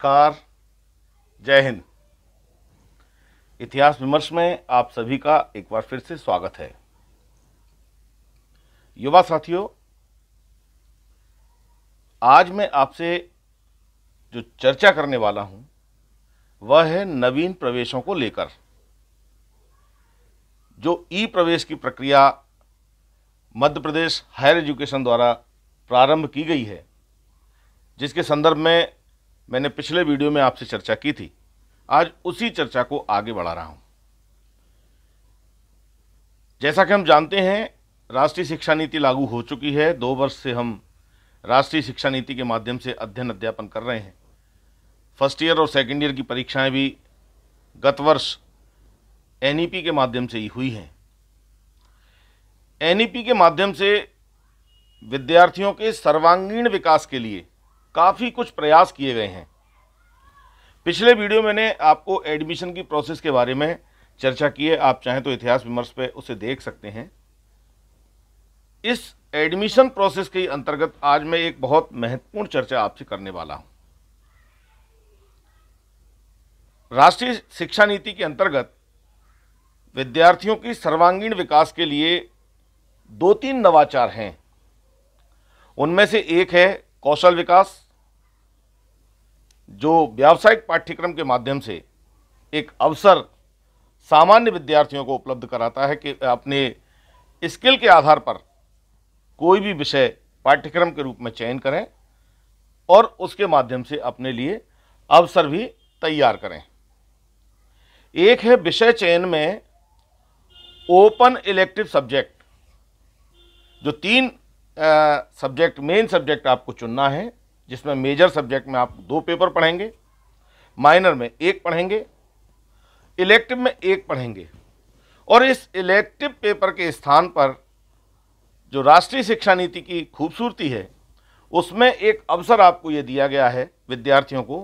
नमस्कार जय हिंद इतिहास विमर्श में आप सभी का एक बार फिर से स्वागत है युवा साथियों आज मैं आपसे जो चर्चा करने वाला हूं वह है नवीन प्रवेशों को लेकर जो ई प्रवेश की प्रक्रिया मध्य प्रदेश हायर एजुकेशन द्वारा प्रारंभ की गई है जिसके संदर्भ में मैंने पिछले वीडियो में आपसे चर्चा की थी आज उसी चर्चा को आगे बढ़ा रहा हूं जैसा कि हम जानते हैं राष्ट्रीय शिक्षा नीति लागू हो चुकी है दो वर्ष से हम राष्ट्रीय शिक्षा नीति के माध्यम से अध्ययन अध्यापन कर रहे हैं फर्स्ट ईयर और सेकेंड ईयर की परीक्षाएं भी गत वर्ष एन के माध्यम से ही हुई हैं एन के माध्यम से विद्यार्थियों के सर्वांगीण विकास के लिए काफ़ी कुछ प्रयास किए गए हैं पिछले वीडियो मैंने आपको एडमिशन की प्रोसेस के बारे में चर्चा की है आप चाहें तो इतिहास विमर्श पे उसे देख सकते हैं इस एडमिशन प्रोसेस के अंतर्गत आज मैं एक बहुत महत्वपूर्ण चर्चा आपसे करने वाला हूं राष्ट्रीय शिक्षा नीति के अंतर्गत विद्यार्थियों की सर्वांगीण विकास के लिए दो तीन नवाचार हैं उनमें से एक है कौशल विकास जो व्यावसायिक पाठ्यक्रम के माध्यम से एक अवसर सामान्य विद्यार्थियों को उपलब्ध कराता है कि अपने स्किल के आधार पर कोई भी विषय पाठ्यक्रम के रूप में चयन करें और उसके माध्यम से अपने लिए अवसर भी तैयार करें एक है विषय चयन में ओपन इलेक्टिव सब्जेक्ट जो तीन सब्जेक्ट मेन सब्जेक्ट आपको चुनना है जिसमें मेजर सब्जेक्ट में आप दो पेपर पढ़ेंगे माइनर में एक पढ़ेंगे इलेक्टिव में एक पढ़ेंगे और इस इलेक्टिव पेपर के स्थान पर जो राष्ट्रीय शिक्षा नीति की खूबसूरती है उसमें एक अवसर आपको ये दिया गया है विद्यार्थियों को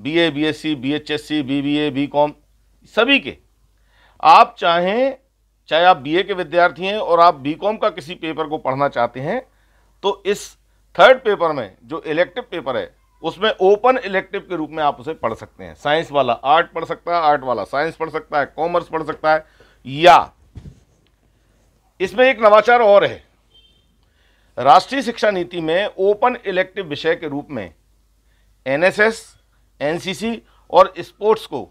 B A B S C B H S C B B A B com सभी के आप चाहें चाहे आप बीए के विद्यार्थी हैं और आप बीकॉम का किसी पेपर को पढ़ना चाहते हैं तो इस थर्ड पेपर में जो इलेक्टिव पेपर है उसमें ओपन इलेक्टिव के रूप में आप उसे पढ़ सकते हैं साइंस वाला आर्ट पढ़ सकता है आर्ट वाला साइंस पढ़ सकता है कॉमर्स पढ़ सकता है या इसमें एक नवाचार और है राष्ट्रीय शिक्षा नीति में ओपन इलेक्टिव विषय के रूप में एनएसएस एनसीसी और स्पोर्ट्स को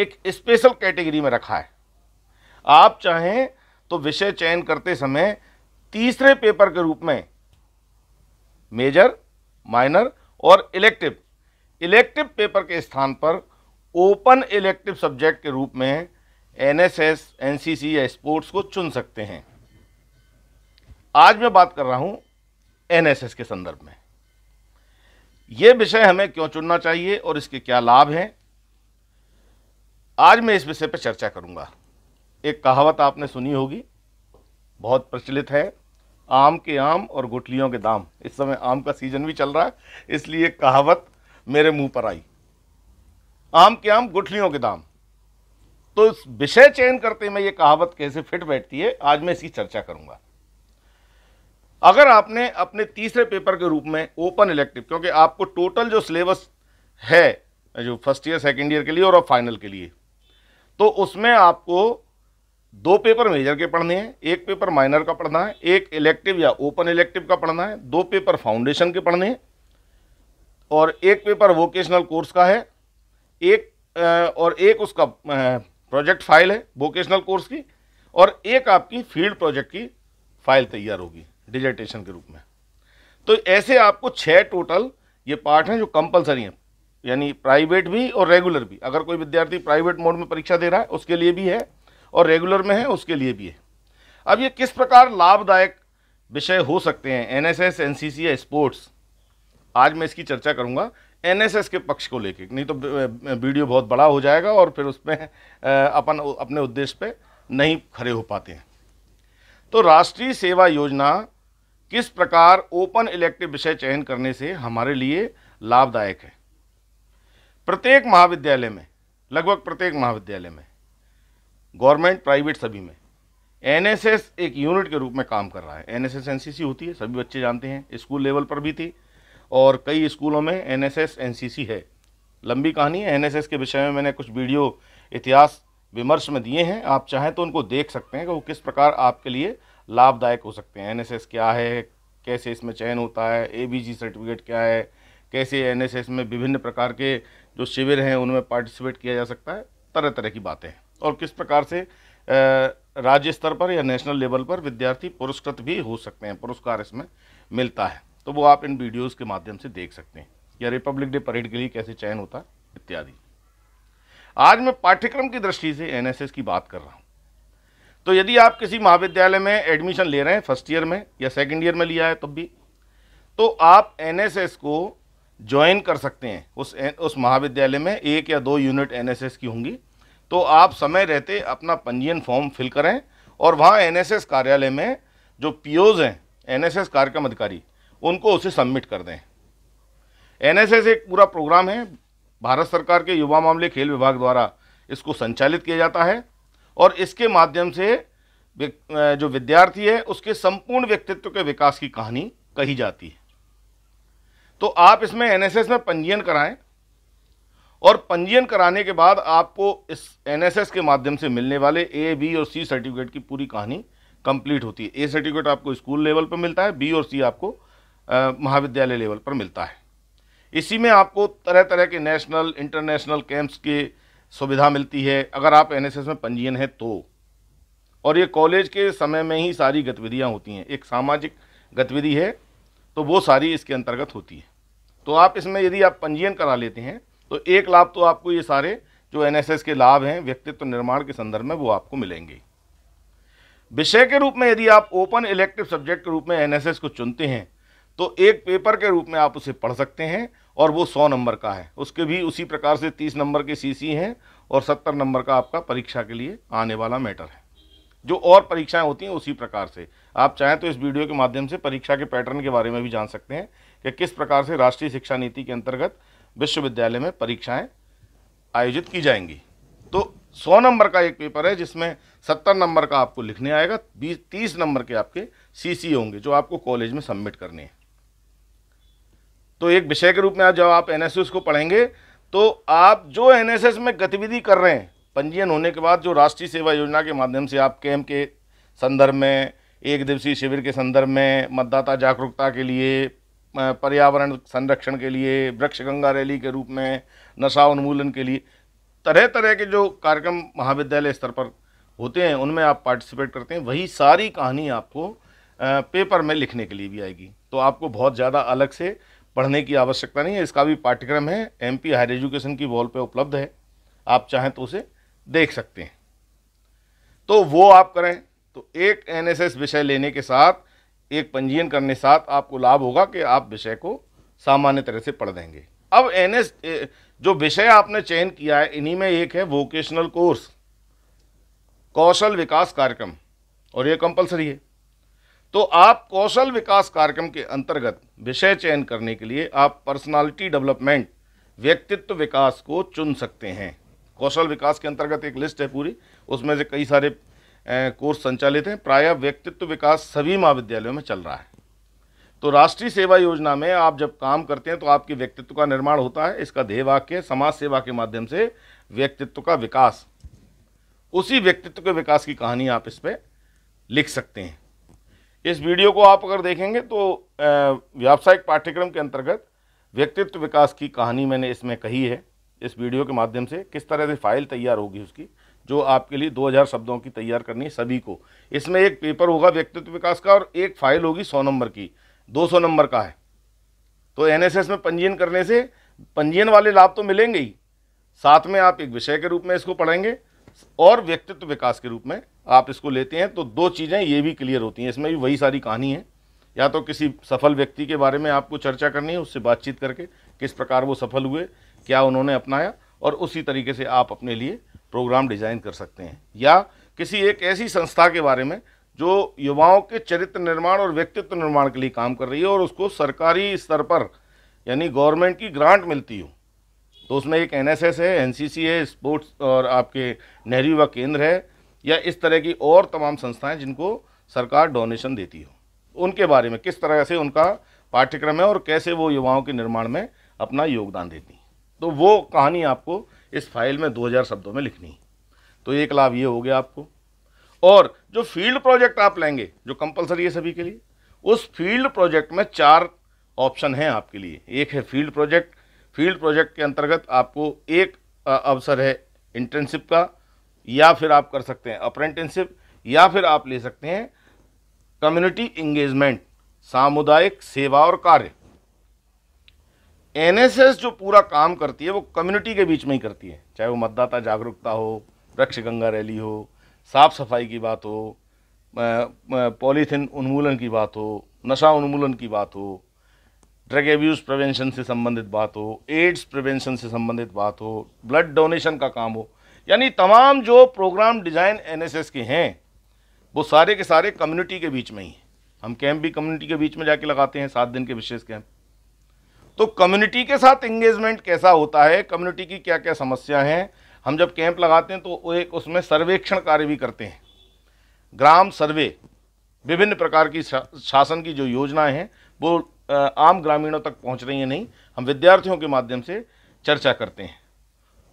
एक स्पेशल कैटेगरी में रखा है आप चाहें तो विषय चयन करते समय तीसरे पेपर के रूप में मेजर माइनर और इलेक्टिव इलेक्टिव पेपर के स्थान पर ओपन इलेक्टिव सब्जेक्ट के रूप में एनएसएस, एनसीसी या स्पोर्ट्स को चुन सकते हैं आज मैं बात कर रहा हूं एनएसएस के संदर्भ में ये विषय हमें क्यों चुनना चाहिए और इसके क्या लाभ हैं आज मैं इस विषय पर चर्चा करूंगा एक कहावत आपने सुनी होगी बहुत प्रचलित है आम के आम और गुठलियों के दाम इस समय आम का सीजन भी चल रहा है इसलिए कहावत मेरे मुंह पर आई आम के आम गुठलियों के दाम तो इस विषय चयन करते में ये कहावत कैसे फिट बैठती है आज मैं इसकी चर्चा करूंगा अगर आपने अपने तीसरे पेपर के रूप में ओपन इलेक्टिव क्योंकि आपको टोटल जो सिलेबस है जो फर्स्ट ईयर सेकेंड ईयर के लिए और फाइनल के लिए तो उसमें आपको दो पेपर मेजर के पढ़ने हैं एक पेपर माइनर का पढ़ना है एक इलेक्टिव या ओपन इलेक्टिव का पढ़ना है दो पेपर फाउंडेशन के पढ़ने हैं और एक पेपर वोकेशनल कोर्स का है एक और एक उसका प्रोजेक्ट फाइल है वोकेशनल कोर्स की और एक आपकी फील्ड प्रोजेक्ट की फाइल तैयार होगी डिजर्टेशन के रूप में तो ऐसे आपको छः टोटल ये पार्ट हैं जो कंपलसरी हैं यानी प्राइवेट भी और रेगुलर भी अगर कोई विद्यार्थी प्राइवेट मोड में परीक्षा दे रहा है उसके लिए भी है और रेगुलर में है उसके लिए भी है अब ये किस प्रकार लाभदायक विषय हो सकते हैं एनएसएस एनसीसी या स्पोर्ट्स आज मैं इसकी चर्चा करूंगा एनएसएस के पक्ष को लेके नहीं तो वीडियो बहुत बड़ा हो जाएगा और फिर उसमें अपन अपने उद्देश्य पे नहीं खड़े हो पाते हैं तो राष्ट्रीय सेवा योजना किस प्रकार ओपन इलेक्टिव विषय चयन करने से हमारे लिए लाभदायक है प्रत्येक महाविद्यालय में लगभग प्रत्येक महाविद्यालय में गवर्नमेंट प्राइवेट सभी में एनएसएस एक यूनिट के रूप में काम कर रहा है एनएसएस एनसीसी होती है सभी बच्चे जानते हैं स्कूल लेवल पर भी थी और कई स्कूलों में एनएसएस एनसीसी है लंबी कहानी है एनएसएस के विषय में मैंने कुछ वीडियो इतिहास विमर्श में दिए हैं आप चाहें तो उनको देख सकते हैं कि वो किस प्रकार आपके लिए लाभदायक हो सकते हैं एन क्या है कैसे इसमें चयन होता है ए सर्टिफिकेट क्या है कैसे एन में विभिन्न प्रकार के जो शिविर हैं उनमें पार्टिसिपेट किया जा सकता है तरह तरह की बातें हैं और किस प्रकार से राज्य स्तर पर या नेशनल लेवल पर विद्यार्थी पुरस्कृत भी हो सकते हैं पुरस्कार इसमें मिलता है तो वो आप इन वीडियोज़ के माध्यम से देख सकते हैं या रिपब्लिक डे परेड के लिए कैसे चयन होता है इत्यादि आज मैं पाठ्यक्रम की दृष्टि से एनएसएस की बात कर रहा हूँ तो यदि आप किसी महाविद्यालय में एडमिशन ले रहे हैं फर्स्ट ईयर में या सेकेंड ईयर में लिया है तब भी तो आप एनएसएस को ज्वाइन कर सकते हैं उस उस महाविद्यालय में एक या दो यूनिट एनएसएस की होंगी तो आप समय रहते अपना पंजीयन फॉर्म फिल करें और वहाँ एनएसएस कार्यालय में जो पीओज हैं एनएसएस कार्यक्रम अधिकारी उनको उसे सबमिट कर दें एनएसएस एक पूरा प्रोग्राम है भारत सरकार के युवा मामले खेल विभाग द्वारा इसको संचालित किया जाता है और इसके माध्यम से जो विद्यार्थी है उसके संपूर्ण व्यक्तित्व के विकास की कहानी कही जाती है तो आप इसमें एनएसएस में पंजीयन कराएं और पंजीयन कराने के बाद आपको इस एनएसएस के माध्यम से मिलने वाले ए बी और सी सर्टिफिकेट की पूरी कहानी कंप्लीट होती है ए सर्टिफिकेट आपको स्कूल लेवल पर मिलता है बी और सी आपको महाविद्यालय लेवल पर मिलता है इसी में आपको तरह तरह के नेशनल इंटरनेशनल कैंप्स की सुविधा मिलती है अगर आप एनएसएस में पंजीयन है तो और ये कॉलेज के समय में ही सारी गतिविधियाँ होती हैं एक सामाजिक गतिविधि है तो वो सारी इसके अंतर्गत होती है तो आप इसमें यदि आप पंजीयन करा लेते हैं तो एक लाभ तो आपको ये सारे जो एनएसएस के लाभ हैं व्यक्तित्व निर्माण के संदर्भ में वो आपको मिलेंगे विषय के रूप में यदि आप ओपन इलेक्टिव सब्जेक्ट के रूप में एनएसएस को चुनते हैं तो एक पेपर के रूप में आप उसे पढ़ सकते हैं और वो सौ नंबर का है उसके भी उसी प्रकार से तीस नंबर के सी हैं और सत्तर नंबर का आपका परीक्षा के लिए आने वाला मैटर है जो और परीक्षाएं होती हैं उसी प्रकार से आप चाहें तो इस वीडियो के माध्यम से परीक्षा के पैटर्न के बारे में भी जान सकते हैं कि किस प्रकार से राष्ट्रीय शिक्षा नीति के अंतर्गत विश्वविद्यालय में परीक्षाएं आयोजित की जाएंगी तो सौ नंबर का एक पेपर है जिसमें सत्तर नंबर का आपको लिखने आएगा बीस तीस नंबर के आपके सीसी होंगे जो आपको कॉलेज में सबमिट करने हैं तो एक विषय के रूप में आप जब आप एनएसएस को पढ़ेंगे तो आप जो एनएसएस में गतिविधि कर रहे हैं पंजीयन होने के बाद जो राष्ट्रीय सेवा योजना के माध्यम से आप कैम्प के संदर्भ में एक दिवसीय शिविर के संदर्भ में मतदाता जागरूकता के लिए पर्यावरण संरक्षण के लिए वृक्ष गंगा रैली के रूप में नशा उन्मूलन के लिए तरह तरह के जो कार्यक्रम महाविद्यालय स्तर पर होते हैं उनमें आप पार्टिसिपेट करते हैं वही सारी कहानी आपको पेपर में लिखने के लिए भी आएगी तो आपको बहुत ज़्यादा अलग से पढ़ने की आवश्यकता नहीं है इसका भी पाठ्यक्रम है एम हायर एजुकेशन की वॉल पर उपलब्ध है आप चाहें तो उसे देख सकते हैं तो वो आप करें तो एक एनएसएस विषय लेने के साथ एक पंजीयन करने साथ आपको लाभ होगा कि आप विषय को सामान्य तरह से पढ़ देंगे अब एन जो विषय आपने चयन किया है इन्हीं में एक है वोकेशनल कोर्स कौशल विकास कार्यक्रम और ये कंपलसरी है तो आप कौशल विकास कार्यक्रम के अंतर्गत विषय चयन करने के लिए आप पर्सनालिटी डेवलपमेंट व्यक्तित्व विकास को चुन सकते हैं कौशल विकास के अंतर्गत एक लिस्ट है पूरी उसमें से कई सारे कोर्स संचालित हैं प्रायः व्यक्तित्व विकास सभी महाविद्यालयों में चल रहा है तो राष्ट्रीय सेवा योजना में आप जब काम करते हैं तो आपके व्यक्तित्व का निर्माण होता है इसका ध्येय वाक्य समाज सेवा के माध्यम से व्यक्तित्व का विकास उसी व्यक्तित्व के विकास की कहानी आप इस पर लिख सकते हैं इस वीडियो को आप अगर देखेंगे तो व्यावसायिक पाठ्यक्रम के अंतर्गत व्यक्तित्व विकास की कहानी मैंने इसमें कही है इस वीडियो के माध्यम से किस तरह से फाइल तैयार होगी उसकी जो आपके लिए 2000 शब्दों की तैयार करनी है सभी को इसमें एक पेपर होगा व्यक्तित्व विकास का और एक फाइल होगी सौ नंबर की 200 नंबर का है तो एनएसएस में पंजीयन करने से पंजीयन वाले लाभ तो मिलेंगे ही साथ में आप एक विषय के रूप में इसको पढ़ेंगे और व्यक्तित्व विकास के रूप में आप इसको लेते हैं तो दो चीज़ें ये भी क्लियर होती हैं इसमें भी वही सारी कहानी है या तो किसी सफल व्यक्ति के बारे में आपको चर्चा करनी है उससे बातचीत करके किस प्रकार वो सफल हुए क्या उन्होंने अपनाया और उसी तरीके से आप अपने लिए प्रोग्राम डिज़ाइन कर सकते हैं या किसी एक ऐसी संस्था के बारे में जो युवाओं के चरित्र निर्माण और व्यक्तित्व निर्माण के लिए काम कर रही है और उसको सरकारी स्तर पर यानी गवर्नमेंट की ग्रांट मिलती हो तो उसमें एक एनएसएस है एनसीसी है स्पोर्ट्स और आपके नेहरू युवा केंद्र है या इस तरह की और तमाम संस्थाएं जिनको सरकार डोनेशन देती हो उनके बारे में किस तरह से उनका पाठ्यक्रम है और कैसे वो युवाओं के निर्माण में अपना योगदान देती तो वो कहानी आपको इस फाइल में 2000 शब्दों में लिखनी है तो एक लाभ ये हो गया आपको और जो फील्ड प्रोजेक्ट आप लेंगे जो कंपलसरी है सभी के लिए उस फील्ड प्रोजेक्ट में चार ऑप्शन हैं आपके लिए एक है फील्ड प्रोजेक्ट फील्ड प्रोजेक्ट के अंतर्गत आपको एक अवसर है इंटर्नशिप का या फिर आप कर सकते हैं अप्रेंटिसिप या फिर आप ले सकते हैं कम्युनिटी इंगेजमेंट सामुदायिक सेवा और कार्य एनएसएस जो पूरा काम करती है वो कम्युनिटी के बीच में ही करती है चाहे वो मतदाता जागरूकता हो वृक्ष गंगा रैली हो साफ सफाई की बात हो पॉलीथिन उन्मूलन की बात हो नशा उन्मूलन की बात हो ड्रग एब्यूज़ प्रिवेंशन से संबंधित बात हो एड्स प्रिवेंशन से संबंधित बात हो ब्लड डोनेशन का काम हो यानी तमाम जो प्रोग्राम डिज़ाइन एनएसएस के हैं वो सारे के सारे कम्युनिटी के बीच में ही हैं हम कैंप भी कम्युनिटी के बीच में जाके लगाते हैं सात दिन के विशेष कैंप तो कम्युनिटी के साथ इंगेजमेंट कैसा होता है कम्युनिटी की क्या क्या समस्या हैं हम जब कैंप लगाते हैं तो एक उसमें सर्वेक्षण कार्य भी करते हैं ग्राम सर्वे विभिन्न प्रकार की शासन की जो योजनाएं हैं वो आम ग्रामीणों तक पहुंच रही हैं नहीं हम विद्यार्थियों के माध्यम से चर्चा करते हैं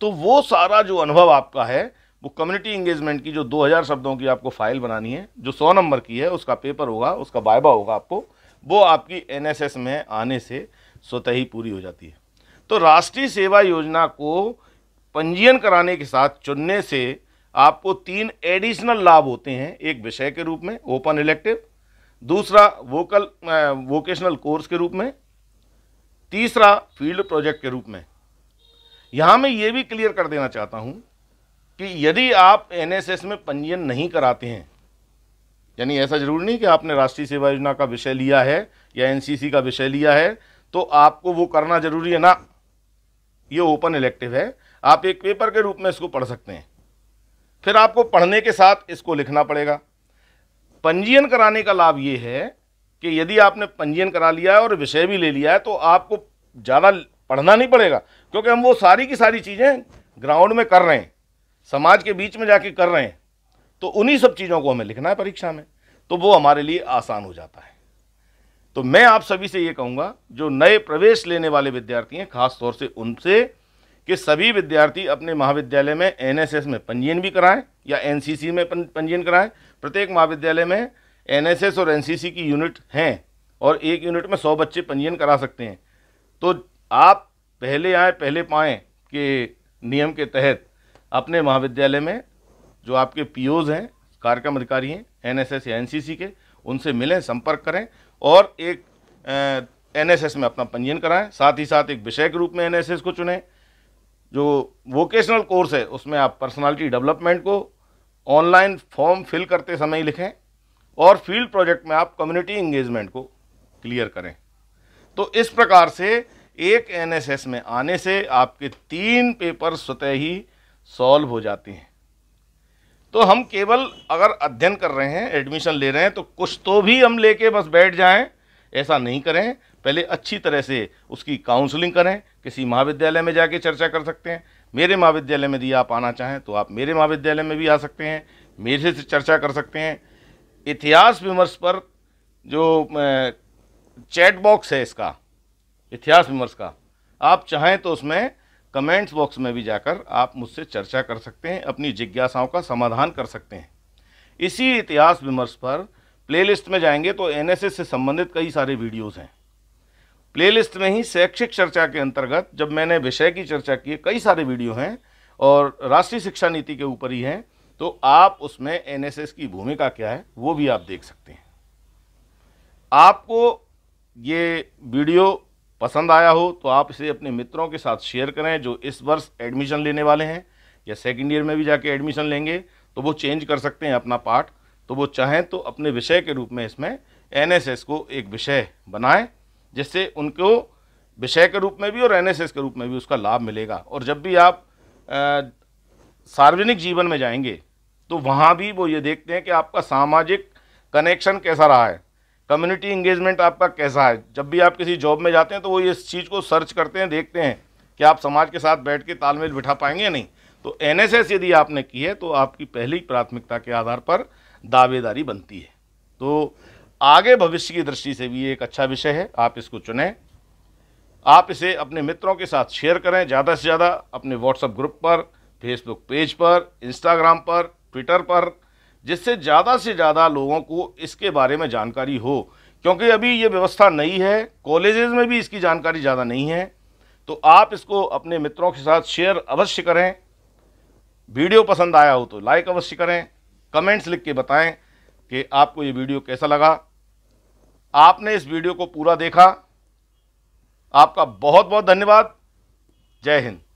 तो वो सारा जो अनुभव आपका है वो कम्युनिटी इंगेजमेंट की जो 2000 शब्दों की आपको फाइल बनानी है जो 100 नंबर की है उसका पेपर होगा उसका बायबा होगा आपको वो आपकी एनएसएस में आने से स्वतः ही पूरी हो जाती है तो राष्ट्रीय सेवा योजना को पंजीयन कराने के साथ चुनने से आपको तीन एडिशनल लाभ होते हैं एक विषय के रूप में ओपन इलेक्टिव दूसरा वोकल वोकेशनल कोर्स के रूप में तीसरा फील्ड प्रोजेक्ट के रूप में यहाँ मैं ये भी क्लियर कर देना चाहता हूँ कि यदि आप एनएसएस में पंजीयन नहीं कराते हैं यानी ऐसा जरूर नहीं कि आपने राष्ट्रीय सेवा योजना का विषय लिया है या एनसीसी का विषय लिया है तो आपको वो करना जरूरी है ना ये ओपन इलेक्टिव है आप एक पेपर के रूप में इसको पढ़ सकते हैं फिर आपको पढ़ने के साथ इसको लिखना पड़ेगा पंजीयन कराने का लाभ ये है कि यदि आपने पंजीयन करा लिया है और विषय भी ले लिया है तो आपको ज़्यादा पढ़ना नहीं पड़ेगा क्योंकि हम वो सारी की सारी चीज़ें ग्राउंड में कर रहे हैं समाज के बीच में जाके कर रहे हैं तो उन्हीं सब चीज़ों को हमें लिखना है परीक्षा में तो वो हमारे लिए आसान हो जाता है तो मैं आप सभी से ये कहूँगा जो नए प्रवेश लेने वाले विद्यार्थी हैं खास तौर से उनसे कि सभी विद्यार्थी अपने महाविद्यालय में एनएसएस में पंजीयन भी कराएं या एनसीसी में पंजीयन कराएं प्रत्येक महाविद्यालय में एनएसएस और एनसीसी की यूनिट हैं और एक यूनिट में सौ बच्चे पंजीयन करा सकते हैं तो आप पहले आए पहले पाएँ के नियम के तहत अपने महाविद्यालय में जो आपके पी हैं कार्यक्रम अधिकारी हैं एन या एन के उनसे मिलें संपर्क करें और एक एनएसएस में अपना पंजीयन कराएं साथ ही साथ एक विषय के रूप में एनएसएस को चुनें जो वोकेशनल कोर्स है उसमें आप पर्सनालिटी डेवलपमेंट को ऑनलाइन फॉर्म फिल करते समय लिखें और फील्ड प्रोजेक्ट में आप कम्युनिटी इंगेजमेंट को क्लियर करें तो इस प्रकार से एक एनएसएस में आने से आपके तीन पेपर स्वतः ही सॉल्व हो जाते हैं तो हम केवल अगर अध्ययन कर रहे हैं एडमिशन ले रहे हैं तो कुछ तो भी हम लेके बस बैठ जाएं ऐसा नहीं करें पहले अच्छी तरह से उसकी काउंसलिंग करें किसी महाविद्यालय में जाके चर्चा कर सकते हैं मेरे महाविद्यालय में यदि आप आना चाहें तो आप मेरे महाविद्यालय में भी आ सकते हैं मेरे से चर्चा कर सकते हैं इतिहास विमर्श पर जो चैट बॉक्स है इसका इतिहास विमर्श का आप चाहें तो उसमें कमेंट्स बॉक्स में भी जाकर आप मुझसे चर्चा कर सकते हैं अपनी जिज्ञासाओं का समाधान कर सकते हैं इसी इतिहास विमर्श पर प्लेलिस्ट में जाएंगे तो एनएसएस से संबंधित कई सारे वीडियोस हैं प्लेलिस्ट में ही शैक्षिक चर्चा के अंतर्गत जब मैंने विषय की चर्चा की कई सारे वीडियो हैं और राष्ट्रीय शिक्षा नीति के ऊपर ही हैं तो आप उसमें एन की भूमिका क्या है वो भी आप देख सकते हैं आपको ये वीडियो पसंद आया हो तो आप इसे अपने मित्रों के साथ शेयर करें जो इस वर्ष एडमिशन लेने वाले हैं या सेकेंड ईयर में भी जाके एडमिशन लेंगे तो वो चेंज कर सकते हैं अपना पार्ट तो वो चाहें तो अपने विषय के रूप में इसमें एनएसएस को एक विषय बनाएं जिससे उनको विषय के रूप में भी और एनएसएस के रूप में भी उसका लाभ मिलेगा और जब भी आप सार्वजनिक जीवन में जाएंगे तो वहाँ भी वो ये देखते हैं कि आपका सामाजिक कनेक्शन कैसा रहा है कम्युनिटी इंगेजमेंट आपका कैसा है जब भी आप किसी जॉब में जाते हैं तो वो इस चीज़ को सर्च करते हैं देखते हैं कि आप समाज के साथ बैठ के तालमेल बिठा पाएंगे या नहीं तो एन यदि आपने की है तो आपकी पहली प्राथमिकता के आधार पर दावेदारी बनती है तो आगे भविष्य की दृष्टि से भी ये एक अच्छा विषय है आप इसको चुनें आप इसे अपने मित्रों के साथ शेयर करें ज़्यादा से ज़्यादा अपने व्हाट्सएप ग्रुप पर फेसबुक पेज पर इंस्टाग्राम पर ट्विटर पर जिससे ज़्यादा से ज़्यादा लोगों को इसके बारे में जानकारी हो क्योंकि अभी ये व्यवस्था नई है कॉलेजेस में भी इसकी जानकारी ज़्यादा नहीं है तो आप इसको अपने मित्रों के साथ शेयर अवश्य करें वीडियो पसंद आया हो तो लाइक अवश्य करें कमेंट्स लिख के बताएं कि आपको ये वीडियो कैसा लगा आपने इस वीडियो को पूरा देखा आपका बहुत बहुत धन्यवाद जय हिंद